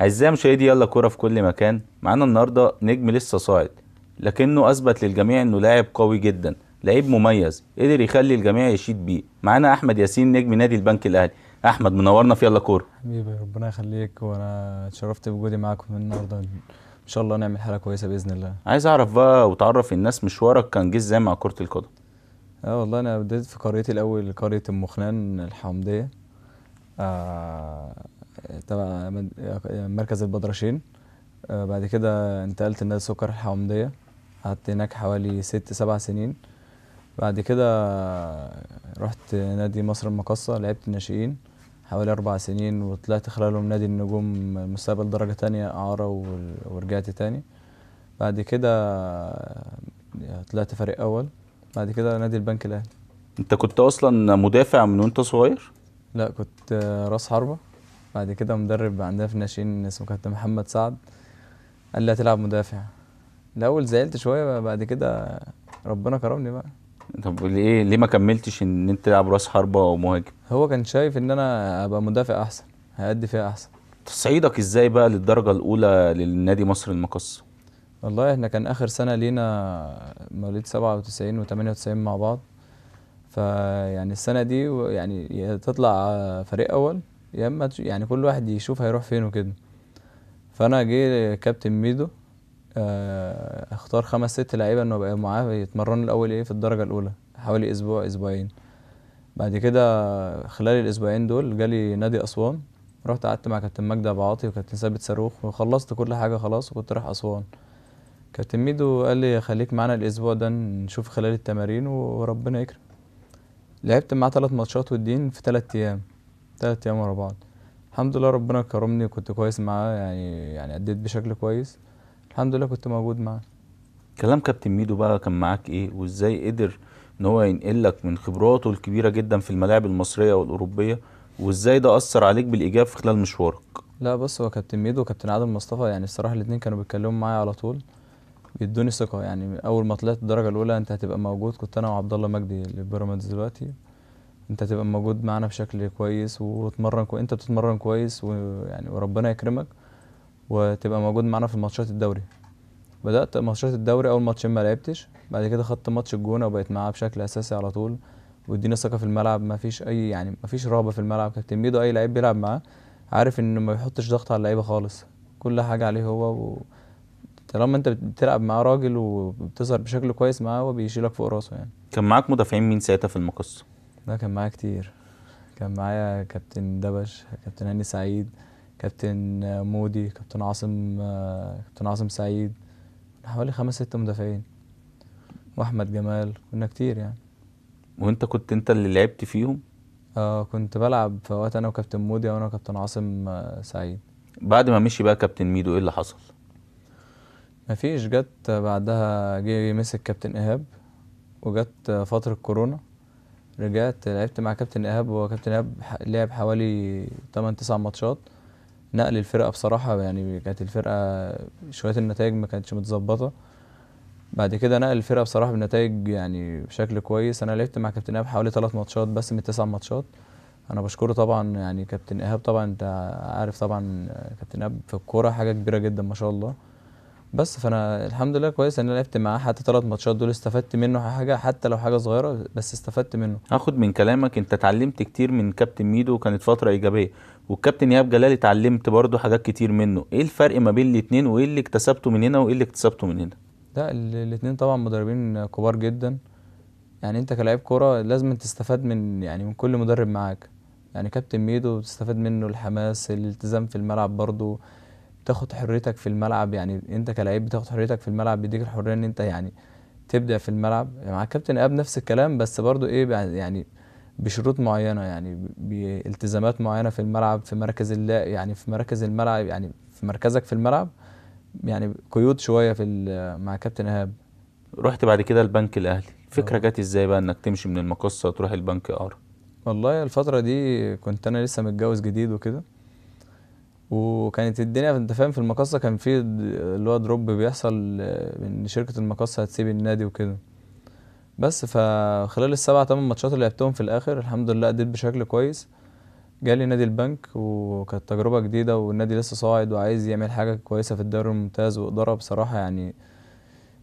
أعزائي مشاهدي يلا كورة في كل مكان معانا النهارده نجم لسه صاعد لكنه أثبت للجميع إنه لاعب قوي جدا لعيب مميز قدر يخلي الجميع يشيد بيه معانا أحمد ياسين نجم نادي البنك الأهلي أحمد منورنا في يلا كورة حبيبي ربنا يخليك وأنا اتشرفت بوجودي معاكم النهارده إن شاء الله نعمل حاجه كويسة بإذن الله عايز أعرف بقى وتعرف الناس مشوارك كان جه إزاي مع كرة القدم اه والله أنا بديت في قريتي الأول قرية أم خنان الحمدية آه تبع مركز البدرشين آه، بعد كده انتقلت لنادي سكر الحومدية قعدت هناك حوالي ست سبع سنين بعد كده رحت نادي مصر المقصة لعبت ناشئين حوالي أربع سنين وطلعت خلالهم نادي النجوم المستقبل درجة تانية إعارة ورجعت تاني بعد كده طلعت فريق أول بعد كده نادي البنك الأهلي أنت كنت أصلا مدافع من وأنت صغير؟ لا كنت راس حربة بعد كده مدرب عندنا في الناشئين اسمه كابتن محمد سعد قال لي هتلعب مدافع الاول زعلت شويه بعد كده ربنا كرمني بقى طب ليه ليه ما كملتش ان انت تلعب راس حربه ومهاجم هو كان شايف ان انا ابقى مدافع احسن هادي فيها احسن تصعيدك ازاي بقى للدرجه الاولى للنادي مصر المقص والله احنا كان اخر سنه لينا مواليد 97 و98 مع بعض فيعني السنه دي يعني تطلع فريق اول يا اما يعني كل واحد يشوف هيروح فين وكده فانا جه كابتن ميدو آه، اختار خمس ست لعيبه انه يبقى معاه يتمرنوا الاول ايه في الدرجه الاولى حوالي اسبوع اسبوعين بعد كده خلال الاسبوعين دول جالي نادي اسوان رحت قعدت مع كابتن مجدي ابو عاطي وكابتن ثابت صاروخ وخلصت كل حاجه خلاص وكنت رايح اسوان كابتن ميدو قال لي خليك معانا الاسبوع ده نشوف خلال التمارين وربنا يكرم لعبت معاه ثلاث ماتشات والدين في ثلاث ايام تلات ايام ورا بعض الحمد لله ربنا كرمني كنت كويس معاه يعني يعني اديت بشكل كويس الحمد لله كنت موجود معاه كلام كابتن ميدو بقى كان معاك ايه وازاي قدر ان هو ينقلك من خبراته الكبيره جدا في الملاعب المصريه والاوروبيه وازاي ده اثر عليك بالايجاب في خلال مشوارك لا بص هو كابتن ميدو وكابتن عادل مصطفى يعني الصراحه الاثنين كانوا بيتكلموا معايا على طول بيدوني ثقه يعني اول ما طلعت الدرجه الاولى انت هتبقى موجود كنت انا وعبد الله مجدي اللي بيراميدز دلوقتي انت تبقى موجود معانا بشكل كويس وتتمرن كويس انت بتتمرن كويس ويعني وربنا يكرمك وتبقى موجود معانا في ماتشات الدوري بدات ماتشات الدوري اول ماتشين ما لعبتش بعد كده خدت ماتش الجونه وبقيت معاه بشكل اساسي على طول وادينا ثقه في الملعب ما فيش اي يعني ما فيش رهبه في الملعب كابتن ميدو اي لعيب بيلعب معاه عارف انه ما بيحطش ضغط على اللعيبه خالص كل حاجه عليه هو و... طالما انت بتلعب معاه راجل وبتظهر بشكل كويس معاه هو بيشيلك فوق راسه يعني كان معاك مدافعين مين ساعتها في المقص لا كان معايا كتير كان معايا كابتن دبش كابتن هاني سعيد كابتن مودي كابتن عاصم كابتن عاصم سعيد حوالي خمس ست مدافعين واحمد جمال كنا كتير يعني وانت كنت انت اللي لعبت فيهم اه كنت بلعب في وقت انا وكابتن مودي وانا وكابتن عاصم آه، سعيد بعد ما مشي بقى كابتن ميدو ايه اللي حصل مفيش جت بعدها جه مسك كابتن ايهاب وجت فتره كورونا رجعت لعبت مع كابتن ايهاب هو كابتن ايهاب لعب حوالي 8 9 ماتشات نقل الفرقه بصراحه يعني كانت الفرقه شويه النتائج ما كانتش متظبطه بعد كده نقل الفرقه بصراحه بنتائج يعني بشكل كويس انا لعبت مع كابتن ايهاب حوالي 3 ماتشات بس من 9 ماتشات انا بشكره طبعا يعني كابتن ايهاب طبعا انت عارف طبعا كابتن ايهاب في الكوره حاجه كبيره جدا ما شاء الله بس فانا الحمد لله كويس ان انا لعبت معاه حتى ثلاث ماتشات دول استفدت منه حاجه حتى لو حاجه صغيره بس استفدت منه هاخد من كلامك انت اتعلمت كتير من كابتن ميدو وكانت فتره ايجابيه والكابتن ياب جلال اتعلمت برضه حاجات كتير منه ايه الفرق ما بين الاثنين وايه اللي اكتسبته من هنا وايه اللي اكتسبته من هنا لا الاثنين طبعا مدربين كبار جدا يعني انت كلاعب كوره لازم تستفاد من يعني من كل مدرب معاك يعني كابتن ميدو بتستفاد منه الحماس الالتزام في الملعب برضه تاخد حريتك في الملعب يعني انت كلاعب بتاخد حريتك في الملعب بيديك الحريه ان انت يعني تبدع في الملعب مع كابتن اب نفس الكلام بس برضو ايه يعني بشروط معينه يعني بالتزامات معينه في الملعب في مركز اللا يعني في مركز الملعب يعني في مركزك في الملعب يعني قيود شويه في مع كابتن ايهاب رحت بعد كده البنك الاهلي الفكره آه. جت ازاي بقى انك تمشي من المقصه وتروح البنك ار والله الفتره دي كنت انا لسه متجوز جديد وكده وكانت الدنيا انت فاهم في المقصه كان في اللي هو دروب بيحصل ان شركه المقصه هتسيب النادي وكده بس فخلال السبع تمن ماتشات اللي لعبتهم في الاخر الحمد لله اديت بشكل كويس جالي نادي البنك وكانت تجربه جديده والنادي لسه صاعد وعايز يعمل حاجه كويسه في الدوري الممتاز واداره بصراحه يعني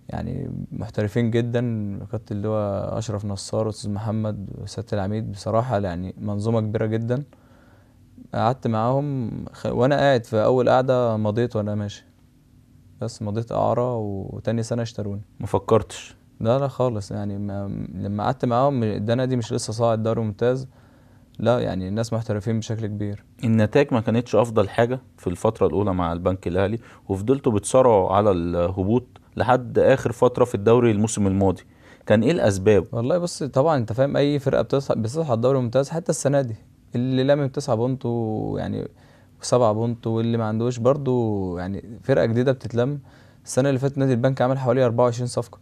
يعني محترفين جدا كابتن اللي هو اشرف نصار واستاذ محمد وسياده العميد بصراحه يعني منظومه كبيره جدا قعدت معاهم خ... وانا قاعد في اول قعده مضيت وانا ماشي بس مضيت اعاره وتاني سنه اشتروني ما فكرتش لا لا خالص يعني ما... لما قعدت معاهم انا دي مش لسه صاعد دوري ممتاز لا يعني الناس محترفين بشكل كبير النتائج ما كانتش افضل حاجه في الفتره الاولى مع البنك الاهلي وفضلتوا بتصارعوا على الهبوط لحد اخر فتره في الدوري الموسم الماضي كان ايه الاسباب والله بص طبعا انت فاهم اي فرقه بتصحى بتصحى الدوري الممتاز حتى السنه دي اللي لامم تسعة بونت ويعني سبعة بونت واللي ما عندوش برضو يعني فرقة جديدة بتتلم السنة اللي فاتت نادي البنك عمل حوالي 24 صفقة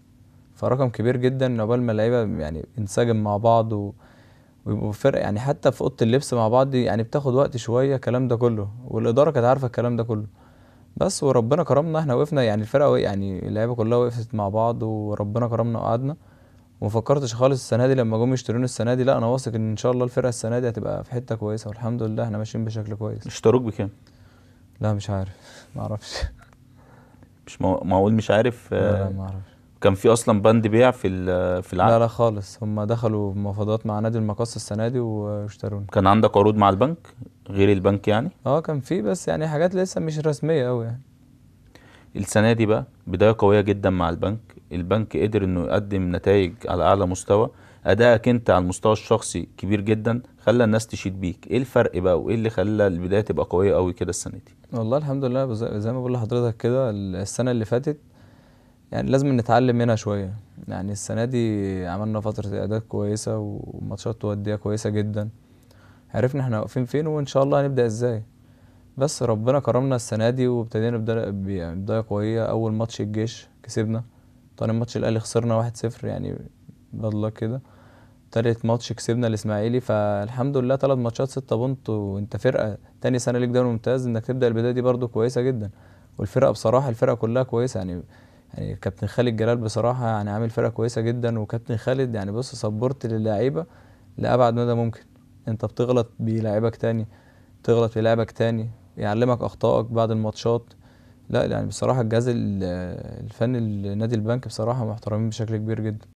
فرقم كبير جدا عقبال ما اللعيبة يعني انسجم مع بعض و... ويبقوا فرق يعني حتى في اوضه اللبس مع بعض يعني بتاخد وقت شويه الكلام ده كله والاداره كانت عارفه الكلام ده كله بس وربنا كرمنا احنا وقفنا يعني الفرقه يعني اللعيبه كلها وقفت مع بعض وربنا كرمنا وقعدنا وما فكرتش خالص السنه دي لما جم يشتروني السنه دي لا انا واثق ان ان شاء الله الفرقه السنه دي هتبقى في حته كويسه والحمد لله احنا ماشيين بشكل كويس اشتروك بكام لا مش عارف ما اعرفش مش معقول مش عارف لا, لا آه، ما اعرفش كان في اصلا بند بيع في في العقد لا لا خالص هم دخلوا مفاوضات مع نادي المقص السنه دي واشتروني كان عندك عروض مع البنك غير البنك يعني اه كان في بس يعني حاجات لسه مش رسميه قوي يعني السنه دي بقى بدايه قويه جدا مع البنك البنك قدر انه يقدم نتائج على اعلى مستوى ادائك انت على المستوى الشخصي كبير جدا خلى الناس تشيد بيك ايه الفرق بقى وايه اللي خلى البدايه تبقى قويه قوي كده السنه دي والله الحمد لله زي ما بقول لحضرتك كده السنه اللي فاتت يعني لازم نتعلم منها شويه يعني السنه دي عملنا فتره اداء كويسه وماتشات توديه كويسه جدا عرفنا احنا واقفين فين وان شاء الله هنبدا ازاي بس ربنا كرمنا السنه دي وابتدينا بدايه بدايه قويه اول ماتش الجيش كسبنا طبعا ماتش الاهلي خسرنا 1-0 يعني بضلة كده تالت ماتش كسبنا الاسماعيلي فالحمد لله تلات ماتشات ستة بونت وانت فرقه تاني سنه ليك دوري ممتاز انك تبدا البدايه دي برده كويسه جدا والفرقه بصراحه الفرقه كلها كويسه يعني يعني كابتن خالد جلال بصراحه يعني عامل فرقه كويسه جدا وكابتن خالد يعني بص سبورت للاعيبه لابعد مدى ممكن انت بتغلط بيلاعبك تاني تغلط بيلاعبك تاني يعلمك اخطائك بعد الماتشات لا يعني بصراحه الجهاز الفني لنادي البنك بصراحه محترمين بشكل كبير جدا